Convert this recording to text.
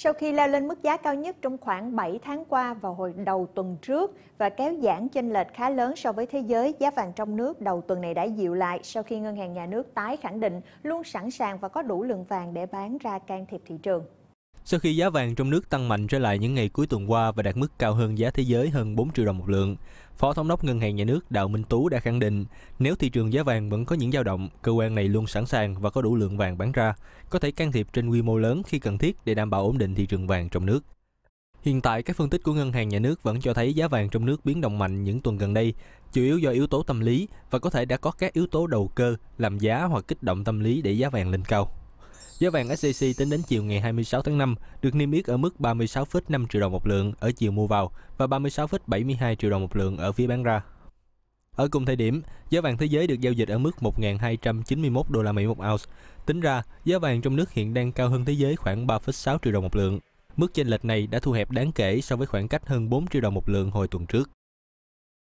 Sau khi leo lên mức giá cao nhất trong khoảng 7 tháng qua vào hồi đầu tuần trước và kéo giãn chênh lệch khá lớn so với thế giới, giá vàng trong nước đầu tuần này đã dịu lại sau khi ngân hàng nhà nước tái khẳng định luôn sẵn sàng và có đủ lượng vàng để bán ra can thiệp thị trường sau khi giá vàng trong nước tăng mạnh trở lại những ngày cuối tuần qua và đạt mức cao hơn giá thế giới hơn 4 triệu đồng một lượng. Phó Thống đốc Ngân hàng Nhà nước Đào Minh Tú đã khẳng định, nếu thị trường giá vàng vẫn có những dao động, cơ quan này luôn sẵn sàng và có đủ lượng vàng bán ra, có thể can thiệp trên quy mô lớn khi cần thiết để đảm bảo ổn định thị trường vàng trong nước. Hiện tại, các phân tích của Ngân hàng Nhà nước vẫn cho thấy giá vàng trong nước biến động mạnh những tuần gần đây, chủ yếu do yếu tố tâm lý và có thể đã có các yếu tố đầu cơ làm giá hoặc kích động tâm lý để giá vàng lên cao. Giá vàng SJC e tính đến chiều ngày 26 tháng 5 được niêm yết ở mức 36,5 triệu đồng một lượng ở chiều mua vào và 36,72 triệu đồng một lượng ở phía bán ra. Ở cùng thời điểm, giá vàng thế giới được giao dịch ở mức 1.291 đô la Mỹ một ounce. Tính ra, giá vàng trong nước hiện đang cao hơn thế giới khoảng 3,6 triệu đồng một lượng. Mức chênh lệch này đã thu hẹp đáng kể so với khoảng cách hơn 4 triệu đồng một lượng hồi tuần trước.